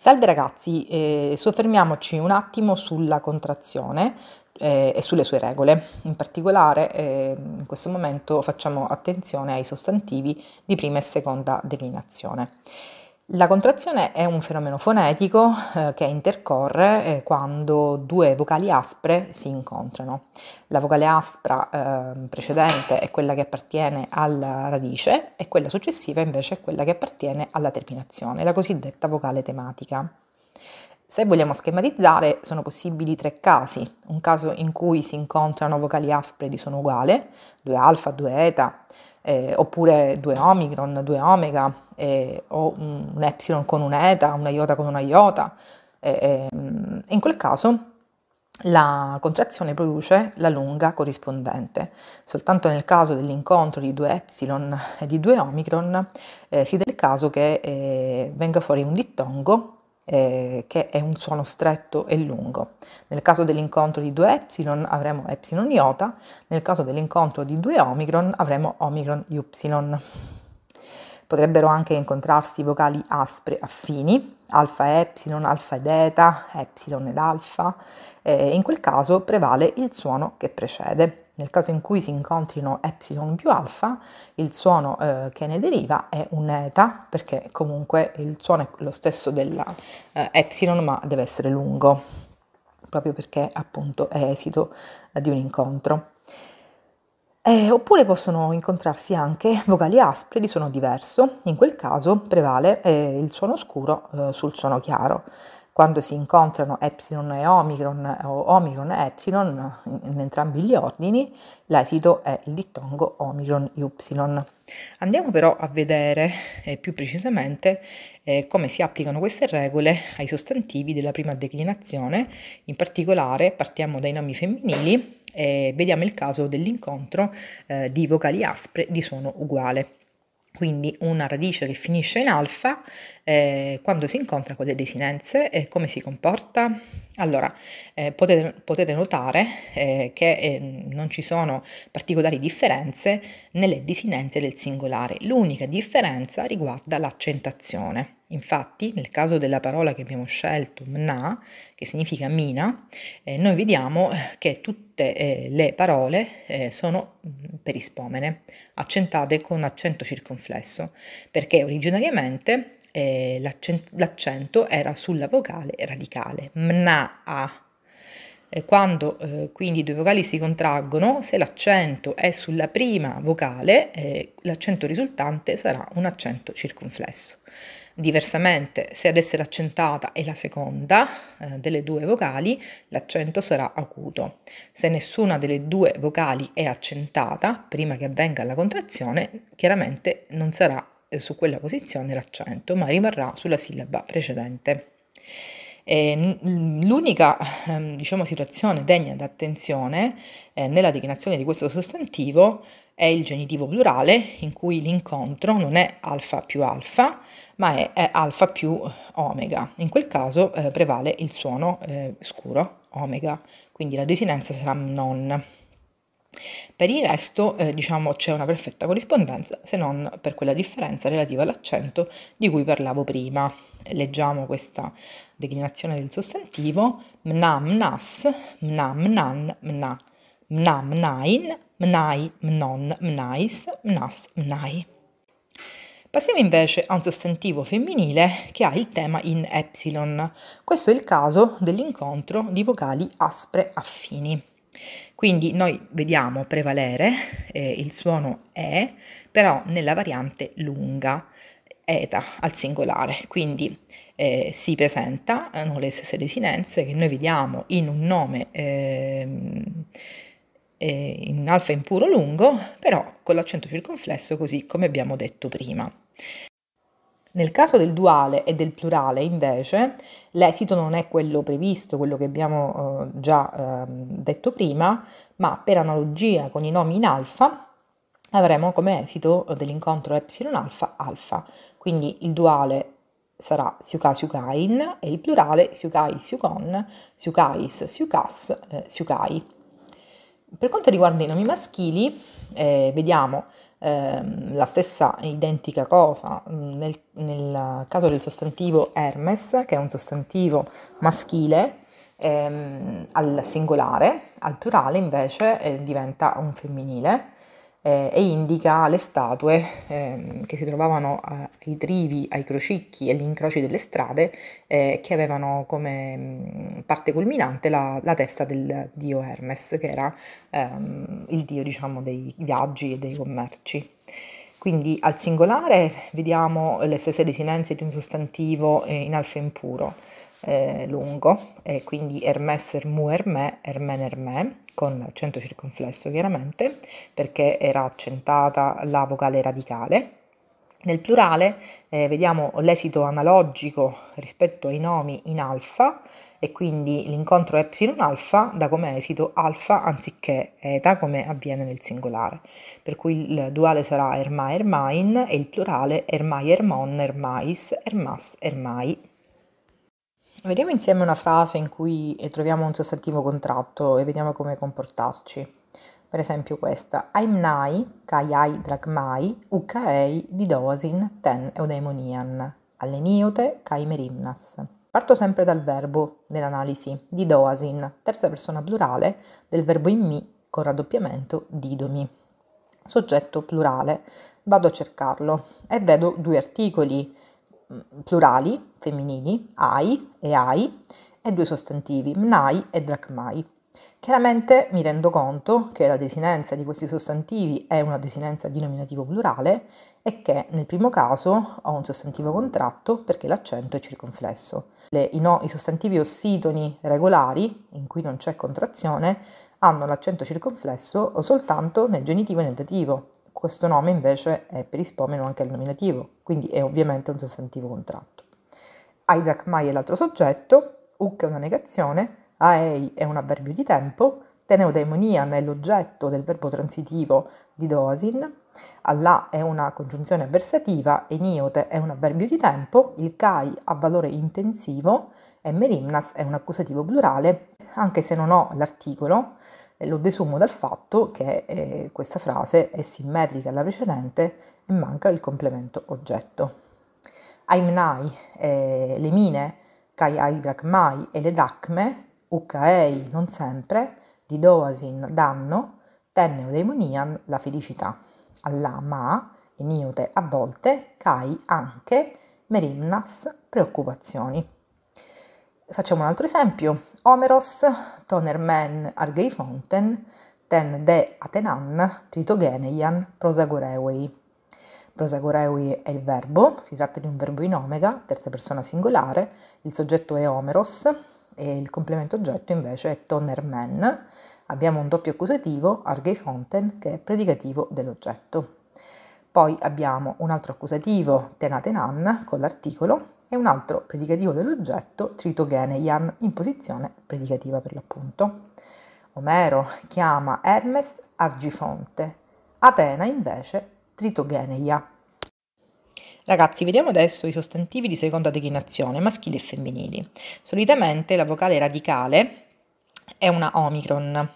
Salve ragazzi, eh, soffermiamoci un attimo sulla contrazione eh, e sulle sue regole. In particolare eh, in questo momento facciamo attenzione ai sostantivi di prima e seconda declinazione. La contrazione è un fenomeno fonetico eh, che intercorre eh, quando due vocali aspre si incontrano. La vocale aspra ehm, precedente è quella che appartiene alla radice e quella successiva invece è quella che appartiene alla terminazione, la cosiddetta vocale tematica. Se vogliamo schematizzare, sono possibili tre casi. Un caso in cui si incontrano vocali aspre di suono uguale, 2 alfa, 2 eta, eh, oppure due omicron, due omega, eh, o un, un, epsilon con un eta, una iota con una iota. Eh, ehm, in quel caso la contrazione produce la lunga corrispondente. Soltanto nel caso dell'incontro di due epsilon e di due omicron eh, si dà il caso che eh, venga fuori un dittongo eh, che è un suono stretto e lungo. Nel caso dell'incontro di due epsilon avremo epsilon iota, nel caso dell'incontro di due omicron avremo omicron y. Potrebbero anche incontrarsi vocali aspre affini, alfa e epsilon, alfa ed eta, epsilon ed alfa, eh, in quel caso prevale il suono che precede. Nel caso in cui si incontrino epsilon più alfa, il suono eh, che ne deriva è un eta, perché comunque il suono è lo stesso della eh, epsilon, ma deve essere lungo, proprio perché appunto è esito eh, di un incontro. Eh, oppure possono incontrarsi anche vocali aspre di suono diverso, in quel caso prevale eh, il suono scuro eh, sul suono chiaro quando si incontrano Epsilon e Omicron o Omicron e Epsilon in entrambi gli ordini, l'esito è il dittongo Omicron Y. Andiamo però a vedere eh, più precisamente eh, come si applicano queste regole ai sostantivi della prima declinazione, in particolare partiamo dai nomi femminili e vediamo il caso dell'incontro eh, di vocali aspre di suono uguale. Quindi una radice che finisce in alfa eh, quando si incontra con le desinenze e eh, come si comporta? Allora, eh, potete, potete, notare eh, che non ci sono particolari differenze nelle desinenze del singolare, l'unica differenza riguarda l'accentazione. Infatti, nel caso della parola che abbiamo scelto, mna, che significa mina, eh, noi vediamo che tutte eh, le parole eh, sono mm, perispomene, accentate con accento circonflesso, perché originariamente eh, l'accento, l'accento era sulla vocale radicale, mna E quando eh, quindi due vocali si contraggono, se l'accento è sulla prima vocale, eh, l'accento risultante sarà un accento circonflesso. Diversamente, se ad essere accentata è la seconda eh, delle due vocali, l'accento sarà acuto. Se nessuna delle due vocali è accentata prima che avvenga la contrazione, chiaramente non sarà su quella posizione l'accento, ma rimarrà sulla sillaba precedente. E l'unica ehm, diciamo, situazione degna d'attenzione eh, nella declinazione di questo sostantivo è il genitivo plurale, in cui l'incontro non è alfa più alfa, ma è, è alfa più omega. In quel caso eh, prevale il suono eh, scuro, omega, quindi la desinenza sarà non. Per il resto, eh, diciamo, c'è una perfetta corrispondenza, se non per quella differenza relativa all'accento di cui parlavo prima. Leggiamo questa declinazione del sostantivo: mna mnas, mna mnan, mna, mna mnain, mnai mnon, mnais, mnas mnai. Passiamo invece a un sostantivo femminile che ha il tema in epsilon. Questo è il caso dell'incontro di vocali aspre affini. Quindi noi vediamo prevalere eh, il suono E, però nella variante lunga, eta al singolare, quindi eh, si hanno eh, le stesse desinenze che noi vediamo in un nome ehm, eh, in alfa impuro lungo, però con l'accento circonflesso così come abbiamo detto prima. Nel caso del duale e del plurale, invece, l'esito non è quello previsto, quello che abbiamo eh, già eh, detto prima, ma per analogia con i nomi in alfa avremo come esito dell'incontro epsilon alfa alfa. Quindi il duale sarà siuka siukain e il plurale siukai siukon, siukais siukas, eh, siukai. Per quanto riguarda i nomi maschili, eh, vediamo eh, la stessa identica cosa nel, nel, caso del sostantivo Hermes, che è un sostantivo maschile ehm, al singolare, al plurale invece eh, diventa un femminile eh, e indica le statue eh, che si trovavano ai trivi, ai crocicchi e agli incroci delle strade eh, che avevano come mm, parte culminante la, la testa del dio Hermes, che era ehm, il dio diciamo, dei viaggi e dei commerci. Quindi al singolare vediamo le stesse desinenze di un sostantivo eh, in alfa impuro, eh, lungo, e quindi Hermes, Ermu, Hermè, Ermen, Ermè, con accento circonflesso chiaramente, perché era accentata la vocale radicale. Nel plurale eh, vediamo l'esito analogico rispetto ai nomi in alfa e quindi l'incontro epsilon alfa dà come esito alfa anziché eta come avviene nel singolare, per cui il duale sarà erma ermain e il plurale ermai ermon ermais ermas ermai. Vediamo insieme una frase in cui eh, troviamo un sostantivo contratto e vediamo come comportarci. Per esempio questa, aimnai, kaiai dragmai, ukaei didosin ten eudaimonian, alleniote kaimerimnas. Parto sempre dal verbo nell'analisi, didoasin, terza persona plurale del verbo in mi con raddoppiamento didomi. Soggetto plurale, vado a cercarlo e vedo due articoli, Mm, plurali, femminili, ai e ai, e due sostantivi, mnai e drachmai. Chiaramente mi rendo conto che la desinenza di questi sostantivi è una desinenza di nominativo plurale e che nel primo caso ho un sostantivo contratto perché l'accento è circonflesso. Le, i, no, I sostantivi ossitoni regolari, in cui non c'è contrazione, hanno l'accento circonflesso soltanto nel genitivo e nel dativo, questo nome invece è per ispomeno anche il nominativo, quindi è ovviamente un sostantivo contratto. Isaac Mai è l'altro soggetto, Uc è una negazione, Aei è un avverbio di tempo, Teneudaimonia è l'oggetto del verbo transitivo di Doasin, Alla è una congiunzione avversativa, Eniote è un avverbio di tempo, il Kai ha valore intensivo e Merimnas è un accusativo plurale, anche se non ho l'articolo, lo desumo dal fatto che eh, questa frase è simmetrica alla precedente e manca il complemento oggetto. Aimnai, eh, le mine, kai ai drachmai e le dracme, ukaei non sempre, di doasin danno, tenneo daimonian la felicità, alla ma, eniote a volte, kai anche, merimnas preoccupazioni. Facciamo un altro esempio. Homeros, Tonermen, Argei Fonten, Ten de Atenan, Tritogeneian, Prosagorewei. Prosagorewei è il verbo, si tratta di un verbo in omega, terza persona singolare, il soggetto è Homeros e il complemento oggetto invece è Tonermen. Abbiamo un doppio accusativo, Argei Fonten, che è predicativo dell'oggetto. Poi abbiamo un altro accusativo, ten Atenan, con l'articolo, e un altro predicativo dell'oggetto, Tritogeneian, in posizione predicativa per l'appunto. Omero chiama Hermes Argifonte, Atena invece Tritogeneia. Ragazzi, vediamo adesso i sostantivi di seconda declinazione, maschili e femminili. Solitamente la vocale radicale è una omicron.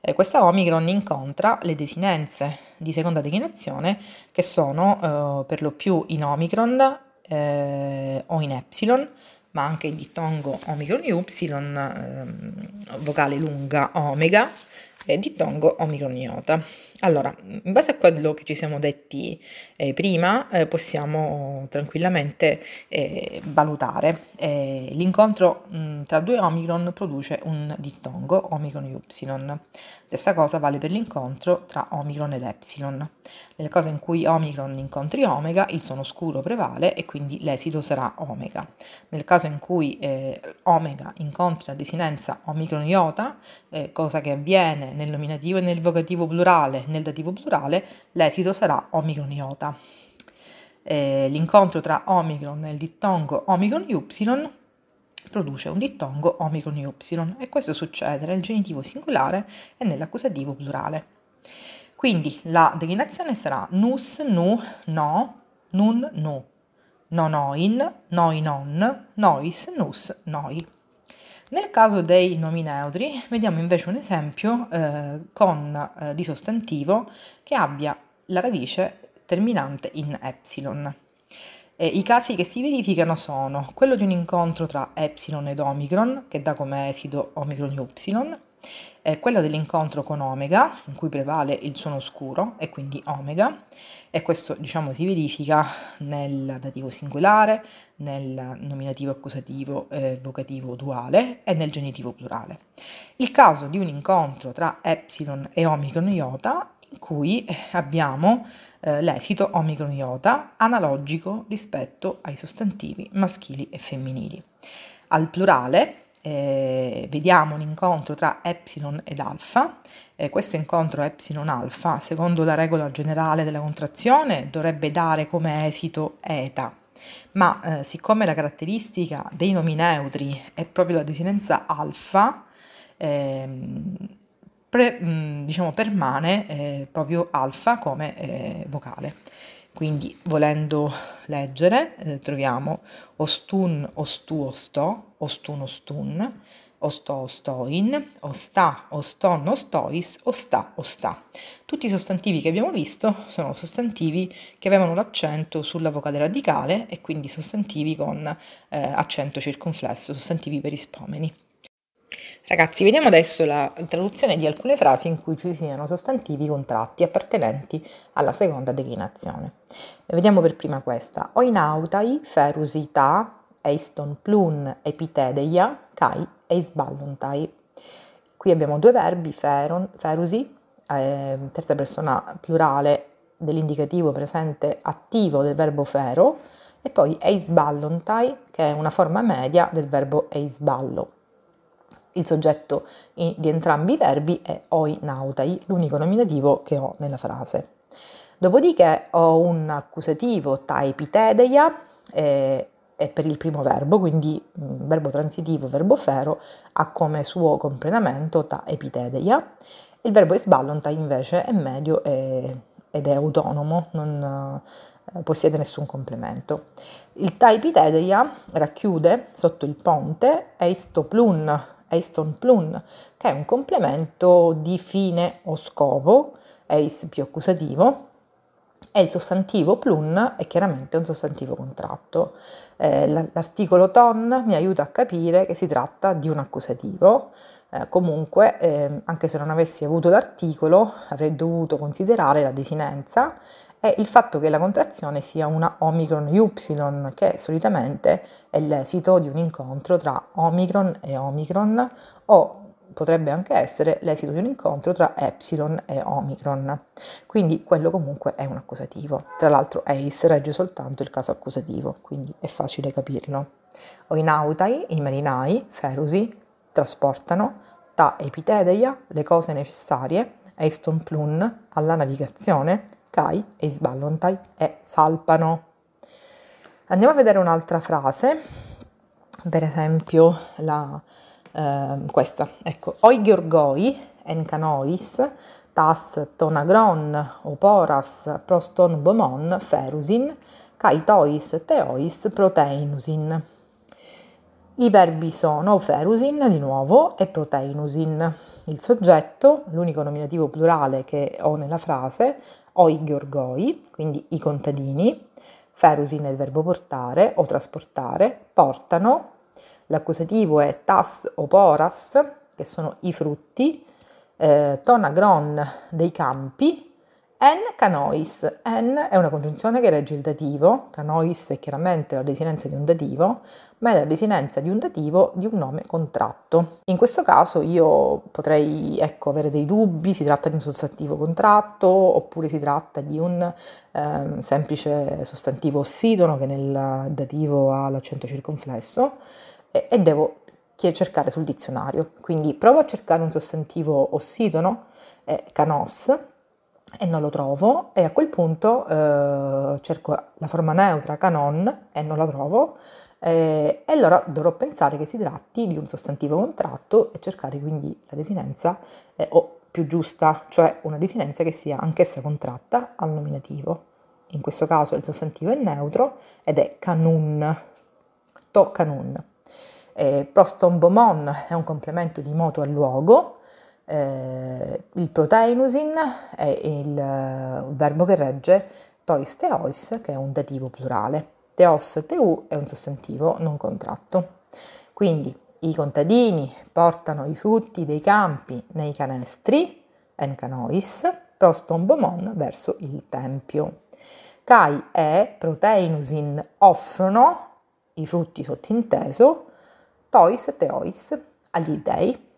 Eh, questa omicron incontra le desinenze di seconda declinazione che sono eh, per lo più in omicron eh, o in epsilon, ma anche il dittongo omicron y, ehm, vocale lunga omega, e dittongo omicron iota. Allora, in base a quello che ci siamo detti eh, prima, eh, possiamo tranquillamente eh, valutare. Eh, l'incontro mh, mm, tra due Omicron produce un dittongo, Omicron Y. Stessa cosa vale per l'incontro tra Omicron ed Epsilon. Nel caso in cui Omicron incontri Omega, il suono scuro prevale e quindi l'esito sarà Omega. Nel caso in cui eh, Omega incontri la desinenza Omicron iota, eh, cosa che avviene nel nominativo e nel vocativo plurale, nel dativo plurale, l'esito sarà omicron iota. Eh, l'incontro tra omicron e il dittongo omicron y produce un dittongo omicron y e questo succede nel genitivo singolare e nell'accusativo plurale. Quindi la declinazione sarà nus, nu, no, nun, nu, nonoin, noi non, nois, nus, noi. Nel caso dei nomi neutri vediamo invece un esempio eh, con, eh, di sostantivo che abbia la radice terminante in epsilon. E I casi che si verificano sono quello di un incontro tra epsilon ed omicron, che dà come esito omicron y, eh, quello dell'incontro con omega, in cui prevale il suono oscuro e quindi omega, e questo diciamo si verifica nel dativo singolare, nel nominativo accusativo eh, vocativo duale e nel genitivo plurale. Il caso di un incontro tra epsilon e omicron iota in cui abbiamo eh, l'esito omicron iota analogico rispetto ai sostantivi maschili e femminili. Al plurale eh, vediamo un incontro tra epsilon ed alfa. Eh, questo incontro epsilon alfa, secondo la regola generale della contrazione, dovrebbe dare come esito eta. Ma eh, siccome la caratteristica dei nomi neutri è proprio la desinenza alfa, ehm, pre, diciamo permane eh, proprio alfa come eh, vocale. Quindi volendo leggere eh, troviamo ostun, ostu, osto, ostun, ostun, osto, ostoin, osta, oston, ostois, osta, osta. Tutti i sostantivi che abbiamo visto sono sostantivi che avevano l'accento sulla vocale radicale e quindi sostantivi con eh, accento circonflesso, sostantivi per ispomeni. Ragazzi, vediamo adesso la traduzione di alcune frasi in cui ci siano sostantivi contratti appartenenti alla seconda declinazione. Vediamo per prima questa. Oinautai ferusita eiston plun epitedeia kai eisballontai. Qui abbiamo due verbi, feron, ferusi, eh, terza persona plurale dell'indicativo presente attivo del verbo fero, e poi eisballontai, che è una forma media del verbo eisballo. Il soggetto di entrambi i verbi è oi nautai, l'unico nominativo che ho nella frase. Dopodiché ho un accusativo taipitedeia, eh, è per il primo verbo, quindi mh, mm, verbo transitivo, verbo fero, ha come suo completamento ta epitedeia. Il verbo esballonta invece è medio e, ed è autonomo, non eh, possiede nessun complemento. Il ta epitedeia racchiude sotto il ponte eistoplun Eiston Plun, che è un complemento di fine o scopo, Eis più accusativo, e il sostantivo plun è chiaramente un sostantivo contratto. Eh, l'articolo ton mi aiuta a capire che si tratta di un accusativo. Eh, comunque, eh, anche se non avessi avuto l'articolo, avrei dovuto considerare la desinenza è il fatto che la contrazione sia una Omicron Y, che solitamente è l'esito di un incontro tra Omicron e Omicron o potrebbe anche essere l'esito di un incontro tra Epsilon e Omicron. Quindi quello comunque è un accusativo. Tra l'altro ACE regge soltanto il caso accusativo, quindi è facile capirlo. Oinautai, i marinai, ferusi, trasportano, ta epitedeia, le cose necessarie, eiston plun, alla navigazione, Tai e Sballontai e Salpano. Andiamo a vedere un'altra frase, per esempio la, eh, questa, ecco, Oi Gheorgoi enkanois, tas tonagron, oporas, proston bomon, ferusin, kaitois, teois, proteinusin. I verbi sono ferusin di nuovo e proteinusin. Il soggetto, l'unico nominativo plurale che ho nella frase, o i gheorgoi, quindi i contadini, ferusi nel verbo portare o trasportare, portano, l'accusativo è tas o poras, che sono i frutti, eh, tonagron dei campi, N canois. N è una congiunzione che regge il dativo, canois è chiaramente la desinenza di un dativo, ma è la desinenza di un dativo di un nome contratto. In questo caso io potrei ecco, avere dei dubbi, si tratta di un sostantivo contratto oppure si tratta di un eh, semplice sostantivo ossidono che nel dativo ha l'accento circonflesso e, e devo cercare sul dizionario. Quindi provo a cercare un sostantivo ossidono, eh, canos, e non lo trovo e a quel punto eh, cerco la forma neutra canon e non la trovo eh, e allora dovrò pensare che si tratti di un sostantivo contratto e cercare quindi la desinenza eh, o più giusta, cioè una desinenza che sia anch'essa contratta al nominativo. In questo caso il sostantivo è neutro ed è canun, to canun. Eh, proston è un complemento di moto al luogo, eh, il proteinusin è il verbo che regge tois teois, che è un dativo plurale. Teos teu è un sostantivo non contratto. Quindi i contadini portano i frutti dei campi nei canestri, en canois, proston verso il tempio. Cai e proteinusin offrono, i frutti sottinteso, tois teois, agli dei,